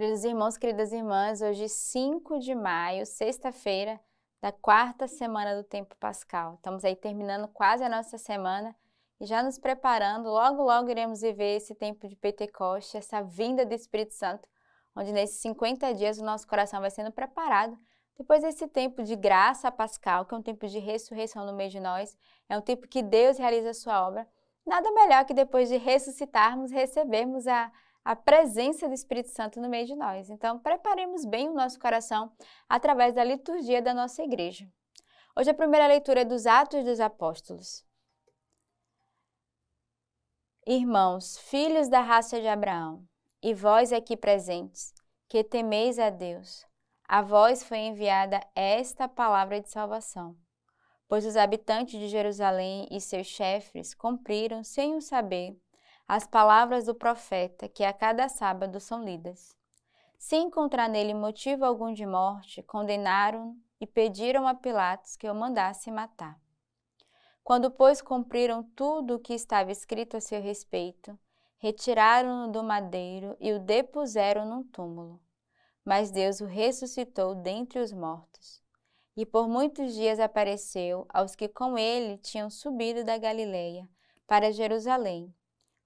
Queridos irmãos, queridas irmãs, hoje 5 de maio, sexta-feira da quarta semana do tempo pascal. Estamos aí terminando quase a nossa semana e já nos preparando. Logo, logo iremos viver esse tempo de Pentecoste, essa vinda do Espírito Santo, onde nesses 50 dias o nosso coração vai sendo preparado. Depois desse tempo de graça pascal, que é um tempo de ressurreição no meio de nós, é um tempo que Deus realiza a sua obra. Nada melhor que depois de ressuscitarmos, recebermos a a presença do Espírito Santo no meio de nós. Então, preparemos bem o nosso coração através da liturgia da nossa igreja. Hoje a primeira leitura é dos Atos dos Apóstolos. Irmãos, filhos da raça de Abraão, e vós aqui presentes, que temeis a Deus, a vós foi enviada esta palavra de salvação. Pois os habitantes de Jerusalém e seus chefes cumpriram, sem o saber, as palavras do profeta que a cada sábado são lidas. Se encontrar nele motivo algum de morte, condenaram e pediram a Pilatos que o mandasse matar. Quando, pois, cumpriram tudo o que estava escrito a seu respeito, retiraram-no do madeiro e o depuseram num túmulo. Mas Deus o ressuscitou dentre os mortos. E por muitos dias apareceu aos que com ele tinham subido da Galileia para Jerusalém,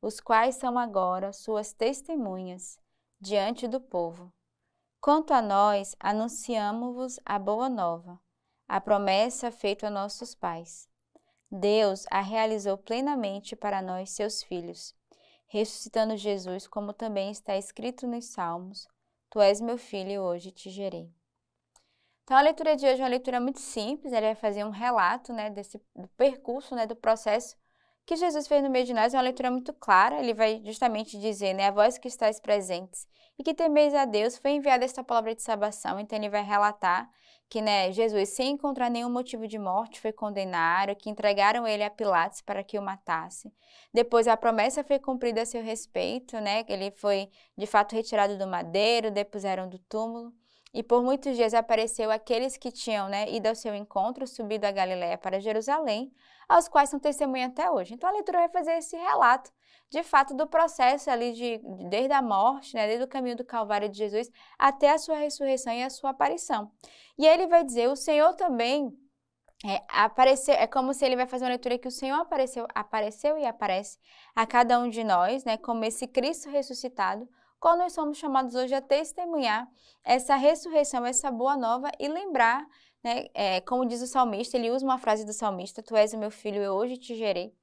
os quais são agora suas testemunhas diante do povo. Quanto a nós, anunciamos-vos a boa nova, a promessa feita a nossos pais. Deus a realizou plenamente para nós, seus filhos, ressuscitando Jesus, como também está escrito nos Salmos: Tu és meu filho, e hoje te gerei. Então, a leitura de hoje é uma leitura muito simples, ele vai fazer um relato né, desse do percurso, né, do processo que Jesus fez no meio de nós é uma leitura muito clara. Ele vai justamente dizer, né, a vós que estáis presentes e que temeis a Deus, foi enviada esta palavra de salvação. Então ele vai relatar que, né, Jesus, sem encontrar nenhum motivo de morte, foi condenado, que entregaram ele a Pilatos para que o matasse. Depois a promessa foi cumprida a seu respeito, né, ele foi de fato retirado do madeiro, depuseram do túmulo. E por muitos dias apareceu aqueles que tinham né, ido ao seu encontro, subido a Galiléia para Jerusalém, aos quais são testemunha até hoje. Então a leitura vai fazer esse relato, de fato, do processo ali de, desde a morte, né, desde o caminho do Calvário de Jesus até a sua ressurreição e a sua aparição. E ele vai dizer: o Senhor também é, apareceu, é como se ele vai fazer uma leitura que o Senhor apareceu, apareceu e aparece a cada um de nós, né, como esse Cristo ressuscitado, qual nós somos chamados hoje a testemunhar essa ressurreição, essa boa nova e lembrar né? É, como diz o salmista, ele usa uma frase do salmista: Tu és o meu filho, eu hoje te gerei.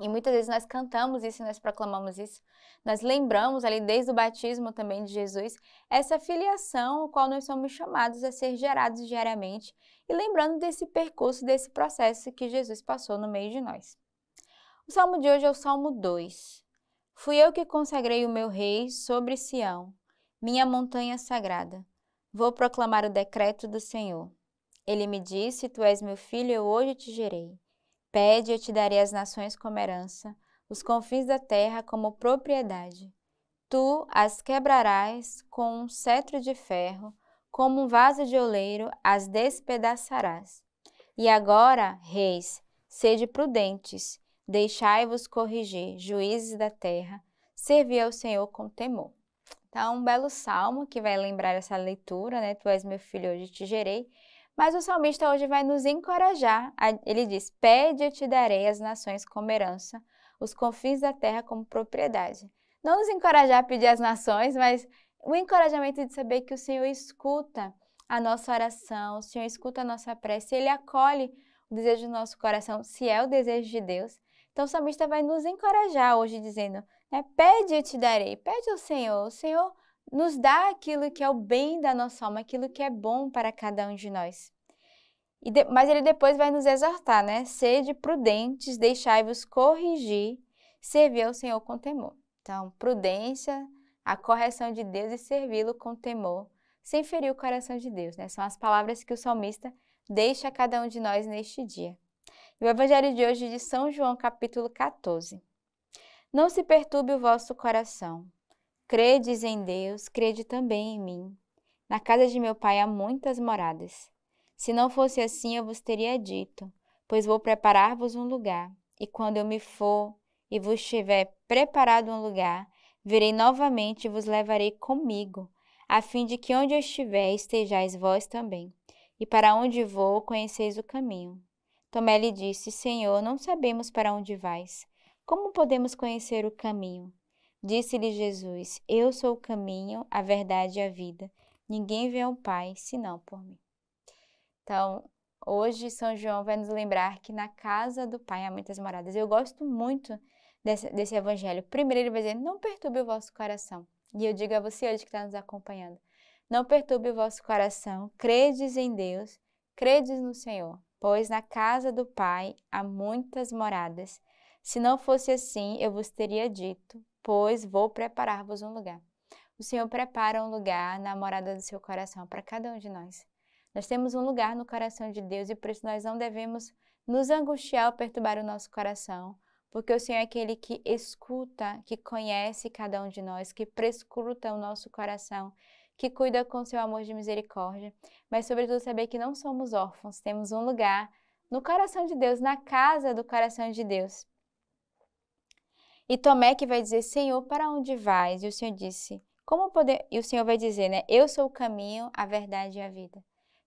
E muitas vezes nós cantamos isso, nós proclamamos isso, nós lembramos ali desde o batismo também de Jesus essa filiação, ao qual nós somos chamados a ser gerados diariamente, e lembrando desse percurso, desse processo que Jesus passou no meio de nós. O salmo de hoje é o Salmo 2. Fui eu que consagrei o meu rei sobre Sião, minha montanha sagrada. Vou proclamar o decreto do Senhor. Ele me disse: Tu és meu filho, eu hoje te gerei. Pede, eu te darei as nações como herança, os confins da terra como propriedade. Tu as quebrarás com um cetro de ferro, como um vaso de oleiro as despedaçarás. E agora, reis, sede prudentes, deixai-vos corrigir, juízes da terra, servi ao Senhor com temor. Então, um belo salmo que vai lembrar essa leitura, né? Tu és meu filho, hoje te gerei. Mas o salmista hoje vai nos encorajar. ele diz: Pede, eu te darei as nações como herança, os confins da terra como propriedade. Não nos encorajar a pedir as nações, mas o encorajamento de saber que o Senhor escuta a nossa oração, o Senhor escuta a nossa prece, ele acolhe o desejo do nosso coração, se é o desejo de Deus. Então o salmista vai nos encorajar hoje, dizendo: né, Pede, eu te darei, pede ao Senhor, o Senhor nos dá aquilo que é o bem da nossa alma, aquilo que é bom para cada um de nós. De, mas ele depois vai nos exortar, né? Sede prudentes, deixai-vos corrigir, servir ao Senhor com temor. Então, prudência, a correção de Deus e servi-lo com temor, sem ferir o coração de Deus, né? São as palavras que o salmista deixa a cada um de nós neste dia. E o evangelho de hoje é de São João, capítulo 14. Não se perturbe o vosso coração. Credes em Deus, crede também em mim. Na casa de meu pai há muitas moradas. Se não fosse assim, eu vos teria dito, pois vou preparar-vos um lugar. E quando eu me for e vos tiver preparado um lugar, virei novamente e vos levarei comigo, a fim de que onde eu estiver estejais vós também. E para onde vou, conheceis o caminho. Tomé lhe disse: Senhor, não sabemos para onde vais. Como podemos conhecer o caminho? Disse-lhe Jesus: Eu sou o caminho, a verdade e a vida. Ninguém vê ao Pai senão por mim. Então, hoje São João vai nos lembrar que na casa do Pai há muitas moradas. Eu gosto muito desse, desse evangelho. Primeiro, ele vai dizer: não perturbe o vosso coração. E eu digo a você hoje que está nos acompanhando: não perturbe o vosso coração, credes em Deus, credes no Senhor, pois na casa do Pai há muitas moradas. Se não fosse assim, eu vos teria dito, pois vou preparar-vos um lugar. O Senhor prepara um lugar na morada do seu coração para cada um de nós. Nós temos um lugar no coração de Deus e por isso nós não devemos nos angustiar ou perturbar o nosso coração, porque o Senhor é aquele que escuta, que conhece cada um de nós, que prescruta o nosso coração, que cuida com seu amor de misericórdia, mas sobretudo saber que não somos órfãos, temos um lugar no coração de Deus, na casa do coração de Deus. E Tomé que vai dizer: Senhor, para onde vais? E o Senhor disse: Como poder? E o Senhor vai dizer, né? Eu sou o caminho, a verdade e a vida.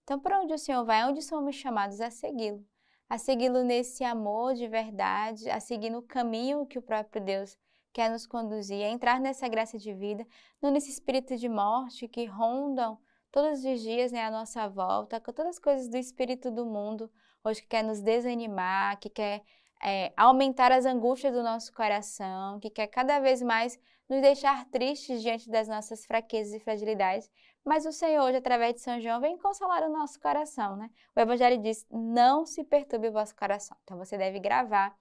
Então, para onde o Senhor vai, onde somos chamados a é segui-lo, a segui-lo nesse amor de verdade, a seguir no caminho que o próprio Deus quer nos conduzir, a entrar nessa graça de vida, não nesse espírito de morte que rondam todos os dias né, à nossa volta, com todas as coisas do espírito do mundo, hoje que quer nos desanimar, que quer é, aumentar as angústias do nosso coração, que quer cada vez mais nos deixar tristes diante das nossas fraquezas e fragilidades. Mas o Senhor, hoje, através de São João, vem consolar o nosso coração, né? O Evangelho diz: não se perturbe o vosso coração. Então você deve gravar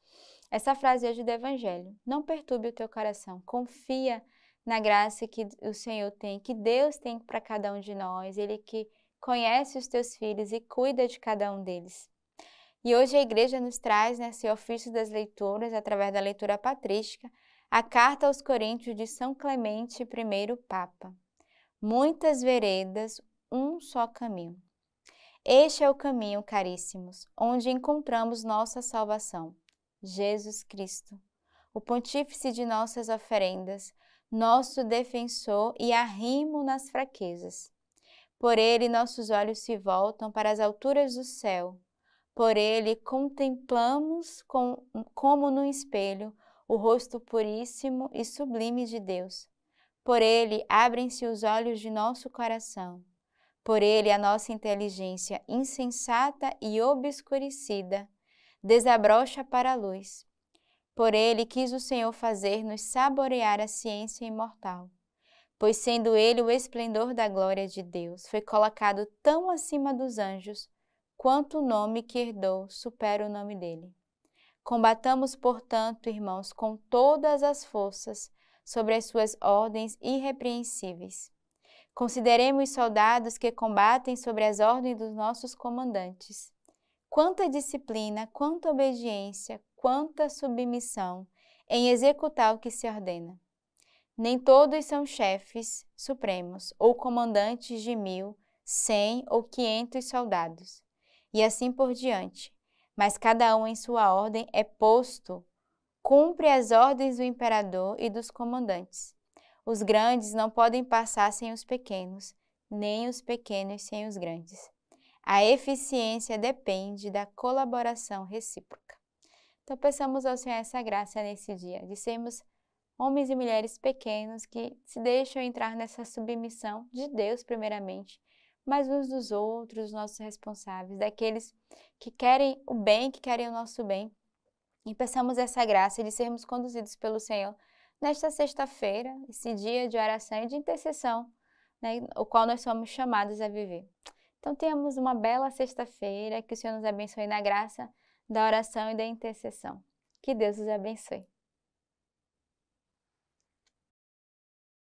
essa frase hoje do Evangelho: não perturbe o teu coração, confia na graça que o Senhor tem, que Deus tem para cada um de nós, Ele que conhece os teus filhos e cuida de cada um deles. E hoje a igreja nos traz nesse né, ofício das leituras, através da leitura patrística, a carta aos Coríntios de São Clemente I Papa. Muitas veredas, um só caminho. Este é o caminho, caríssimos, onde encontramos nossa salvação. Jesus Cristo, o pontífice de nossas oferendas, nosso defensor e arrimo nas fraquezas. Por ele nossos olhos se voltam para as alturas do céu, por ele contemplamos com, como num espelho o rosto puríssimo e sublime de Deus. Por ele abrem-se os olhos de nosso coração. Por ele a nossa inteligência insensata e obscurecida desabrocha para a luz. Por ele quis o Senhor fazer-nos saborear a ciência imortal. Pois sendo ele o esplendor da glória de Deus, foi colocado tão acima dos anjos quanto o nome que herdou supera o nome dele. Combatamos, portanto, irmãos, com todas as forças sobre as suas ordens irrepreensíveis. Consideremos soldados que combatem sobre as ordens dos nossos comandantes. Quanta disciplina, quanta obediência, quanta submissão em executar o que se ordena. Nem todos são chefes supremos ou comandantes de mil, cem ou quinhentos soldados e assim por diante. Mas cada um em sua ordem é posto, cumpre as ordens do imperador e dos comandantes. Os grandes não podem passar sem os pequenos, nem os pequenos sem os grandes. A eficiência depende da colaboração recíproca. Então, peçamos ao Senhor essa graça nesse dia, dissemos, homens e mulheres pequenos que se deixam entrar nessa submissão de Deus, primeiramente, mas uns dos outros, nossos responsáveis, daqueles que querem o bem, que querem o nosso bem. E peçamos essa graça de sermos conduzidos pelo Senhor nesta sexta-feira, esse dia de oração e de intercessão, né, o qual nós somos chamados a viver. Então, tenhamos uma bela sexta-feira, que o Senhor nos abençoe na graça da oração e da intercessão. Que Deus os abençoe.